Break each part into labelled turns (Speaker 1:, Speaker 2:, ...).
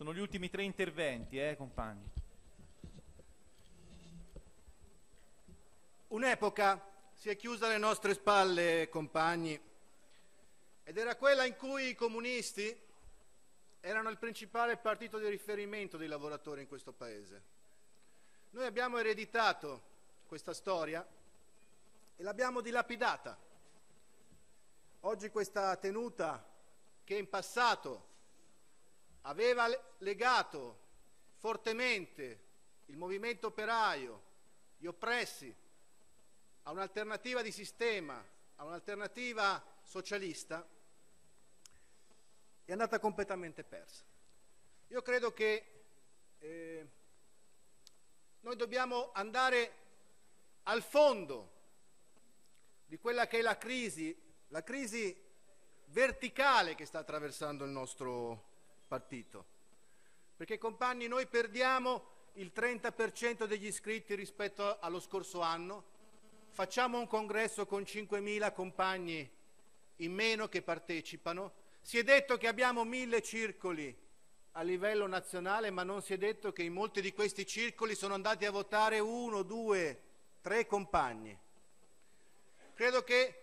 Speaker 1: Sono gli ultimi tre interventi, eh, compagni. Un'epoca si è chiusa alle nostre spalle, compagni, ed era quella in cui i comunisti erano il principale partito di riferimento dei lavoratori in questo paese. Noi abbiamo ereditato questa storia e l'abbiamo dilapidata. Oggi questa tenuta che in passato aveva legato fortemente il movimento operaio, gli oppressi, a un'alternativa di sistema, a un'alternativa socialista, è andata completamente persa. Io credo che eh, noi dobbiamo andare al fondo di quella che è la crisi, la crisi verticale che sta attraversando il nostro paese partito. Perché compagni, noi perdiamo il 30% degli iscritti rispetto allo scorso anno, facciamo un congresso con 5.000 compagni in meno che partecipano, si è detto che abbiamo mille circoli a livello nazionale, ma non si è detto che in molti di questi circoli sono andati a votare uno, due, tre compagni. Credo che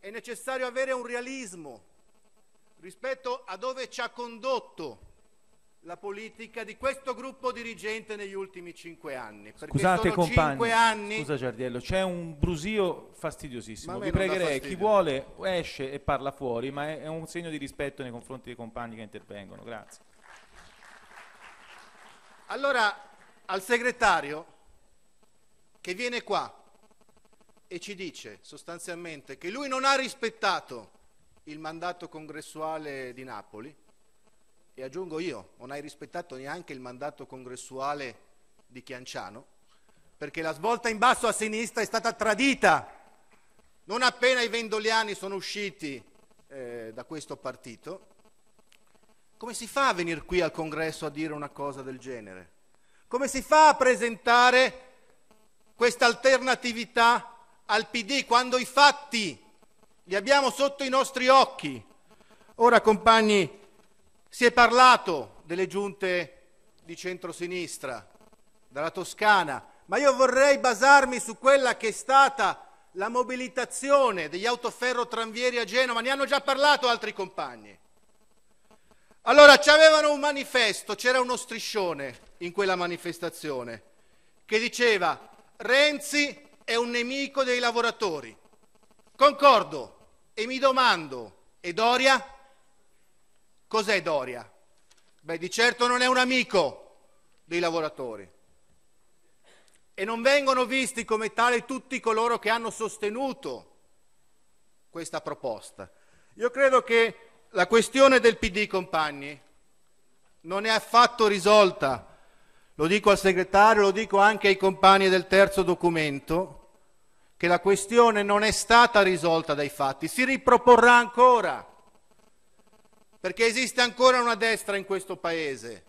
Speaker 1: è necessario avere un realismo rispetto a dove ci ha condotto la politica di questo gruppo dirigente negli ultimi cinque anni. Scusate compagni, anni... scusa Giardiello, c'è un brusio fastidiosissimo. Vi pregherei, chi vuole esce e parla fuori, ma è un segno di rispetto nei confronti dei compagni che intervengono. Grazie. Allora, al segretario che viene qua e ci dice sostanzialmente che lui non ha rispettato il mandato congressuale di Napoli e aggiungo io, non hai rispettato neanche il mandato congressuale di Chianciano, perché la svolta in basso a sinistra è stata tradita. Non appena i vendoliani sono usciti eh, da questo partito, come si fa a venire qui al congresso a dire una cosa del genere? Come si fa a presentare questa alternatività al PD quando i fatti li abbiamo sotto i nostri occhi. Ora, compagni, si è parlato delle giunte di centrosinistra, dalla Toscana, ma io vorrei basarmi su quella che è stata la mobilitazione degli autoferrotranvieri a Genova, ne hanno già parlato altri compagni. Allora, c'avevano un manifesto, c'era uno striscione in quella manifestazione che diceva Renzi è un nemico dei lavoratori. Concordo, e mi domando, e Doria? Cos'è Doria? Beh, di certo non è un amico dei lavoratori. E non vengono visti come tale tutti coloro che hanno sostenuto questa proposta. Io credo che la questione del PD, compagni, non è affatto risolta. Lo dico al segretario, lo dico anche ai compagni del terzo documento che la questione non è stata risolta dai fatti, si riproporrà ancora, perché esiste ancora una destra in questo Paese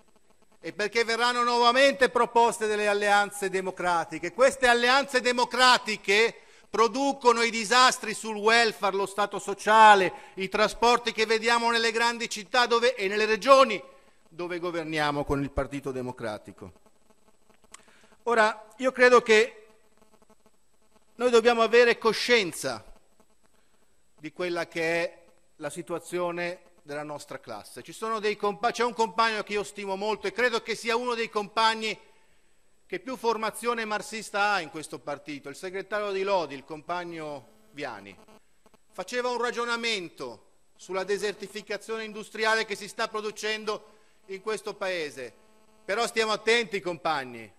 Speaker 1: e perché verranno nuovamente proposte delle alleanze democratiche. Queste alleanze democratiche producono i disastri sul welfare, lo Stato sociale, i trasporti che vediamo nelle grandi città dove, e nelle regioni dove governiamo con il Partito Democratico. Ora, io credo che noi dobbiamo avere coscienza di quella che è la situazione della nostra classe. Compa- c'è un compagno che io stimo molto e credo che sia uno dei compagni che più formazione marxista ha in questo partito, il segretario di Lodi, il compagno Viani. Faceva un ragionamento sulla desertificazione industriale che si sta producendo in questo Paese. Però stiamo attenti, compagni,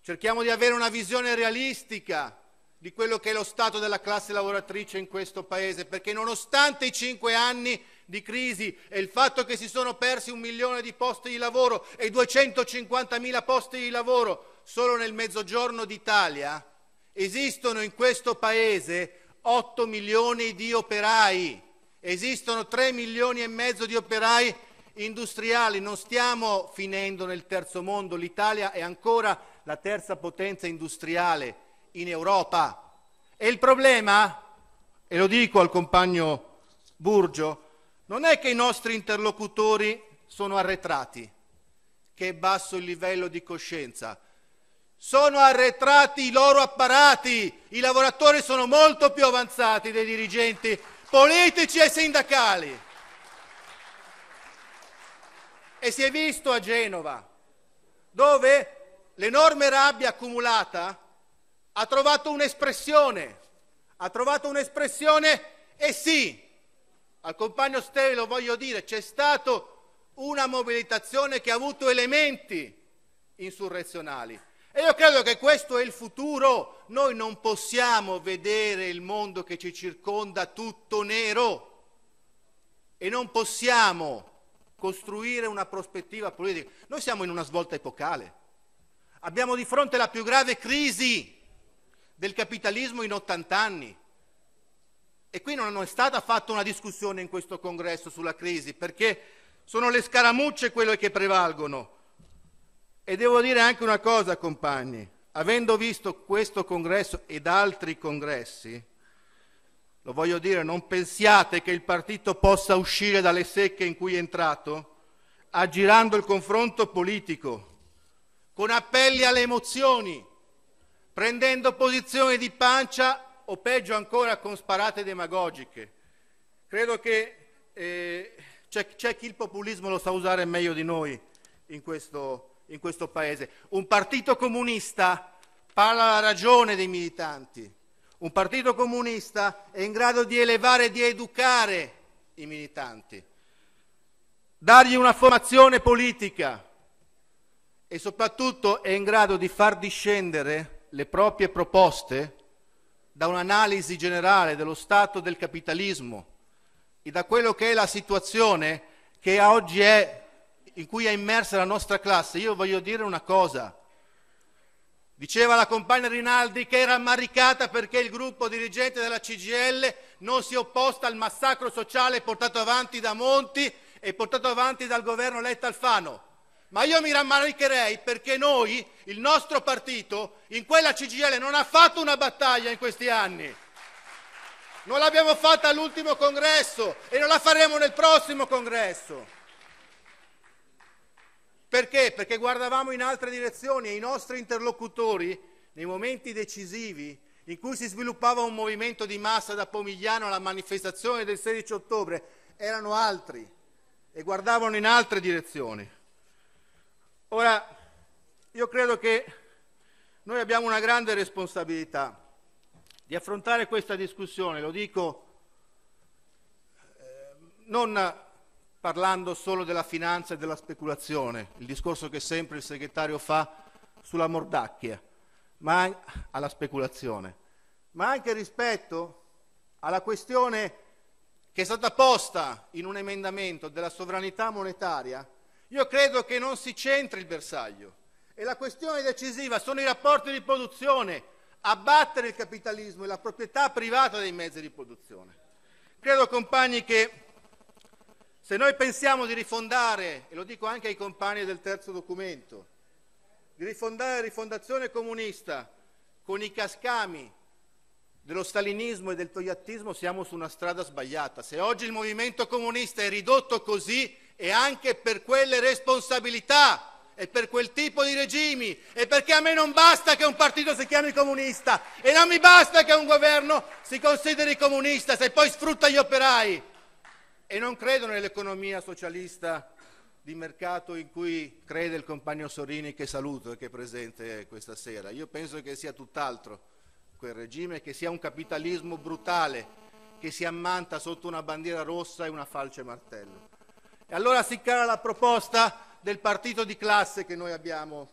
Speaker 1: cerchiamo di avere una visione realistica di quello che è lo stato della classe lavoratrice in questo Paese, perché nonostante i cinque anni di crisi e il fatto che si sono persi un milione di posti di lavoro e 250 mila posti di lavoro solo nel mezzogiorno d'Italia, esistono in questo Paese 8 milioni di operai, esistono 3 milioni e mezzo di operai industriali, non stiamo finendo nel terzo mondo, l'Italia è ancora la terza potenza industriale in Europa. E il problema, e lo dico al compagno Burgio, non è che i nostri interlocutori sono arretrati, che è basso il livello di coscienza. Sono arretrati i loro apparati, i lavoratori sono molto più avanzati dei dirigenti politici e sindacali. E si è visto a Genova, dove l'enorme rabbia accumulata ha trovato un'espressione, ha trovato un'espressione e sì, al compagno Steve lo voglio dire, c'è stata una mobilitazione che ha avuto elementi insurrezionali. E io credo che questo è il futuro, noi non possiamo vedere il mondo che ci circonda tutto nero e non possiamo costruire una prospettiva politica. Noi siamo in una svolta epocale, abbiamo di fronte la più grave crisi del capitalismo in 80 anni. E qui non è stata fatta una discussione in questo congresso sulla crisi, perché sono le scaramucce quelle che prevalgono. E devo dire anche una cosa, compagni, avendo visto questo congresso ed altri congressi, lo voglio dire, non pensiate che il partito possa uscire dalle secche in cui è entrato aggirando il confronto politico, con appelli alle emozioni, prendendo posizione di pancia o peggio ancora con sparate demagogiche. Credo che eh, c'è, c'è, chi il populismo lo sa usare meglio di noi in questo, in questo Paese. Un partito comunista parla la ragione dei militanti, un partito comunista è in grado di elevare e di educare i militanti, dargli una formazione politica e soprattutto è in grado di far discendere le proprie proposte da un'analisi generale dello stato del capitalismo e da quello che è la situazione che oggi è, in cui è immersa la nostra classe, io voglio dire una cosa. Diceva la compagna Rinaldi che era ammaricata perché il gruppo dirigente della CGL non si è opposta al massacro sociale portato avanti da Monti e portato avanti dal governo Letta Alfano. Ma io mi rammaricherei perché noi, il nostro partito, in quella CGL non ha fatto una battaglia in questi anni. Non l'abbiamo fatta all'ultimo congresso e non la faremo nel prossimo congresso. Perché? Perché guardavamo in altre direzioni e i nostri interlocutori, nei momenti decisivi in cui si sviluppava un movimento di massa da Pomigliano alla manifestazione del 16 ottobre, erano altri e guardavano in altre direzioni. Ora, io credo che noi abbiamo una grande responsabilità di affrontare questa discussione, lo dico eh, non parlando solo della finanza e della speculazione, il discorso che sempre il segretario fa sulla mordacchia, ma alla speculazione, ma anche rispetto alla questione che è stata posta in un emendamento della sovranità monetaria io credo che non si centri il bersaglio e la questione decisiva sono i rapporti di produzione, abbattere il capitalismo e la proprietà privata dei mezzi di produzione. Credo, compagni, che se noi pensiamo di rifondare, e lo dico anche ai compagni del terzo documento, di rifondare la rifondazione comunista con i cascami dello stalinismo e del togliattismo siamo su una strada sbagliata. Se oggi il movimento comunista è ridotto così e anche per quelle responsabilità e per quel tipo di regimi e perché a me non basta che un partito si chiami comunista e non mi basta che un governo si consideri comunista se poi sfrutta gli operai e non credo nell'economia socialista di mercato in cui crede il compagno Sorini che saluto e che è presente questa sera. Io penso che sia tutt'altro quel regime, che sia un capitalismo brutale che si ammanta sotto una bandiera rossa e una falce martello. E allora si cara la proposta del partito di classe che noi abbiamo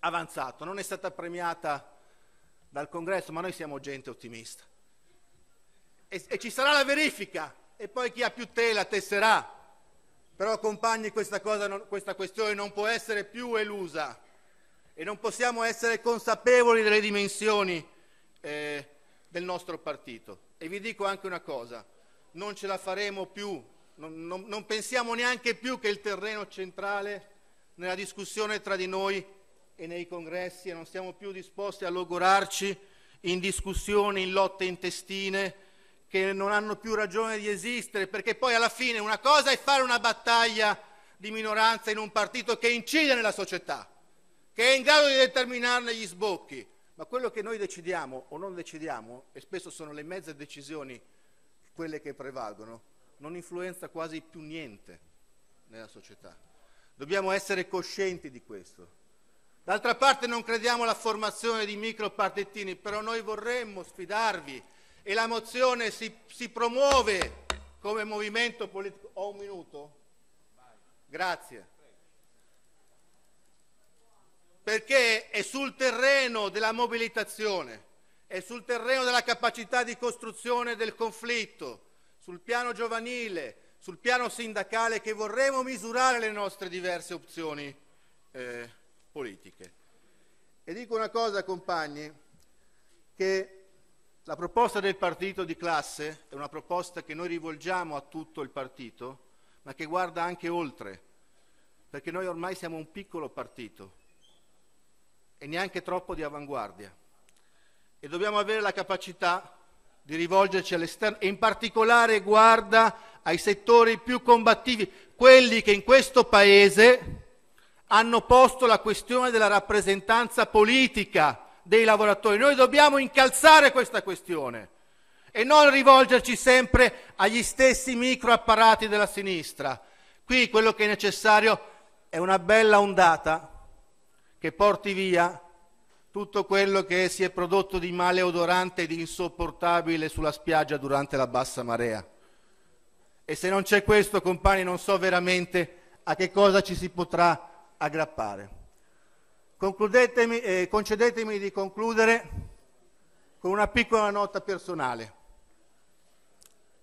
Speaker 1: avanzato. Non è stata premiata dal congresso, ma noi siamo gente ottimista. E, e ci sarà la verifica e poi chi ha più tela tesserà. Però compagni, questa, cosa, questa questione non può essere più elusa e non possiamo essere consapevoli delle dimensioni eh, del nostro partito. E vi dico anche una cosa, non ce la faremo più non, non, non pensiamo neanche più che il terreno centrale nella discussione tra di noi e nei congressi e non siamo più disposti a logorarci in discussioni, in lotte intestine che non hanno più ragione di esistere, perché poi alla fine una cosa è fare una battaglia di minoranza in un partito che incide nella società, che è in grado di determinarne gli sbocchi, ma quello che noi decidiamo o non decidiamo, e spesso sono le mezze decisioni quelle che prevalgono, non influenza quasi più niente nella società. Dobbiamo essere coscienti di questo. D'altra parte non crediamo alla formazione di micropartitini, però noi vorremmo sfidarvi e la mozione si, si promuove come movimento politico. Ho un minuto? Grazie. Perché è sul terreno della mobilitazione, è sul terreno della capacità di costruzione del conflitto, sul piano giovanile, sul piano sindacale, che vorremmo misurare le nostre diverse opzioni eh, politiche. E dico una cosa, compagni, che la proposta del partito di classe è una proposta che noi rivolgiamo a tutto il partito, ma che guarda anche oltre, perché noi ormai siamo un piccolo partito e neanche troppo di avanguardia. E dobbiamo avere la capacità di rivolgerci all'esterno e in particolare guarda ai settori più combattivi, quelli che in questo Paese hanno posto la questione della rappresentanza politica dei lavoratori. Noi dobbiamo incalzare questa questione e non rivolgerci sempre agli stessi microapparati della sinistra. Qui quello che è necessario è una bella ondata che porti via tutto quello che si è prodotto di male odorante e di insopportabile sulla spiaggia durante la bassa marea. E se non c'è questo, compagni, non so veramente a che cosa ci si potrà aggrappare. Eh, concedetemi di concludere con una piccola nota personale.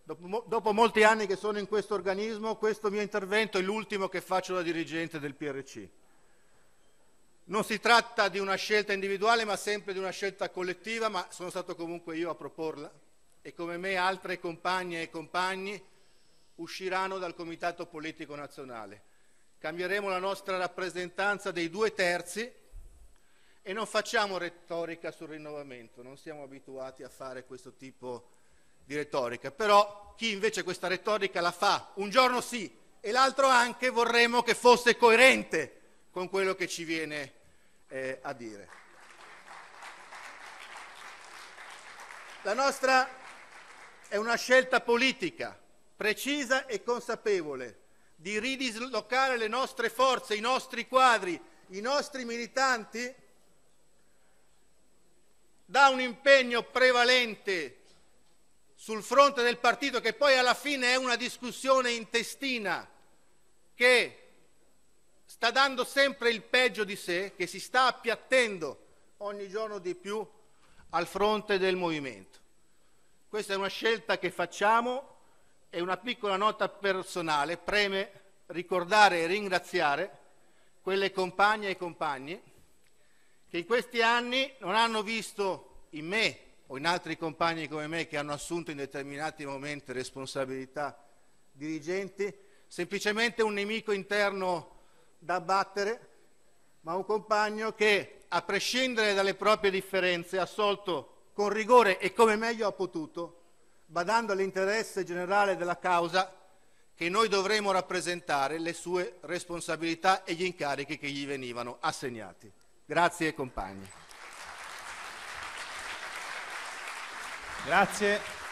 Speaker 1: Dopo, dopo molti anni che sono in questo organismo, questo mio intervento è l'ultimo che faccio da dirigente del PRC. Non si tratta di una scelta individuale, ma sempre di una scelta collettiva, ma sono stato comunque io a proporla e come me altre compagne e compagni usciranno dal Comitato Politico Nazionale. Cambieremo la nostra rappresentanza dei due terzi e non facciamo retorica sul rinnovamento, non siamo abituati a fare questo tipo di retorica, però chi invece questa retorica la fa un giorno sì e l'altro anche vorremmo che fosse coerente con quello che ci viene eh, a dire. La nostra è una scelta politica, precisa e consapevole, di ridislocare le nostre forze, i nostri quadri, i nostri militanti da un impegno prevalente sul fronte del partito che poi alla fine è una discussione intestina che sta dando sempre il peggio di sé, che si sta appiattendo ogni giorno di più al fronte del movimento. Questa è una scelta che facciamo, e una piccola nota personale, preme ricordare e ringraziare quelle compagne e compagni che in questi anni non hanno visto in me o in altri compagni come me che hanno assunto in determinati momenti responsabilità dirigenti, semplicemente un nemico interno da abbattere, ma un compagno che, a prescindere dalle proprie differenze, ha assolto con rigore e come meglio ha potuto, badando all'interesse generale della causa che noi dovremo rappresentare, le sue responsabilità e gli incarichi che gli venivano assegnati. Grazie compagni. Grazie.